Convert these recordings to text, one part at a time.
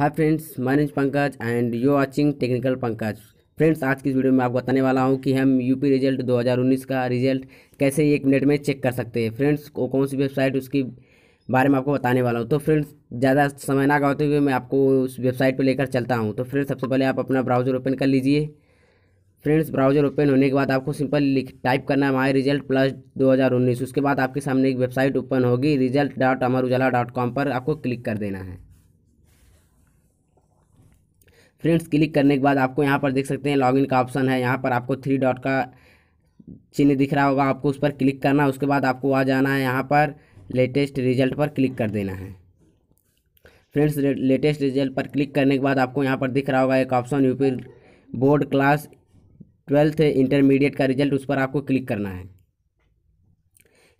hi friends my name Pankaj and you watching technical Pankaj friends आज की video में आपको बताने वाला हूं कि हम यूपी रिजल्ट 2019 का रिजल्ट कैसे एक मिनट में चेक कर सकते हैं फ्रेंड्स को कौन सी वेबसाइट उसके बारे में आपको बताने वाला हूं तो फ्रेंड्स ज़्यादा समय ना गाते हुए मैं आपको उस वेबसाइट पर लेकर चलता हूँ तो फ्रेंड्स सबसे पहले आप अपना ब्राउज़र ओपन कर लीजिए फ्रेंड्स ब्राउज़र ओपन होने के बाद आपको सिंपल लिख टाइप करना है माई रिजल्ट प्लस 2019 उसके बाद आपके सामने एक वेबसाइट ओपन होगी result dot Amar Ujala dot com पर आपको क्लिक कर देना है फ्रेंड्स क्लिक करने के बाद आपको यहाँ पर देख सकते हैं लॉगिन का ऑप्शन है यहाँ पर आपको थ्री डॉट का चिन्ह दिख रहा होगा आपको उस पर क्लिक करना उसके बाद आपको आ जाना है यहाँ पर लेटेस्ट रिजल्ट पर क्लिक कर देना है फ्रेंड्स लेटेस्ट रिजल्ट पर क्लिक करने के बाद आपको यहाँ पर दिख रहा होगा एक option UP board class twelfth intermediate का रिजल्ट उस पर आपको क्लिक करना है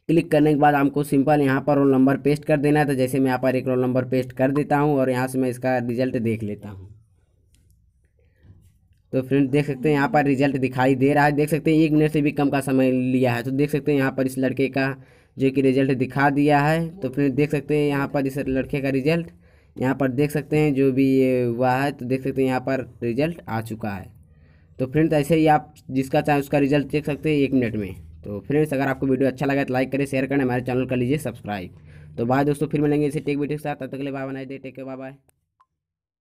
क्लिक करने के बाद आपको सिंपल यहाँ पर रोल नंबर पेस्ट कर देना है तो जैसे मैं यहाँ पर एक रोल नंबर पेस्ट कर देता हूँ और यहाँ से मैं इसका रिजल्ट देख लेता हूँ तो फ्रेंड देख सकते हैं यहाँ पर रिजल्ट दिखाई दे रहा है देख सकते हैं एक मिनट से भी कम का समय लिया है तो देख सकते हैं यहाँ पर इस लड़के का जो कि रिजल्ट दिखा दिया है तो फ्रेंड देख सकते हैं यहाँ पर इस लड़के का रिजल्ट यहाँ पर देख सकते हैं जो भी ये हुआ है तो देख सकते हैं यहाँ पर रिजल्ट आ चुका है तो फ्रेंड ऐसे ही आप जिसका चाहे उसका रिजल्ट देख सकते हैं एक मिनट में तो फ्रेंड्स अगर आपको वीडियो अच्छा लगा तो लाइक करें शेयर करें हमारे चैनल कर लीजिए सब्सक्राइब तो बाय दोस्तों फिर मिलेंगे इसे टेक वीडियो के साथ तब तक के लिए बाय बनाए दे टेक के बाय बाय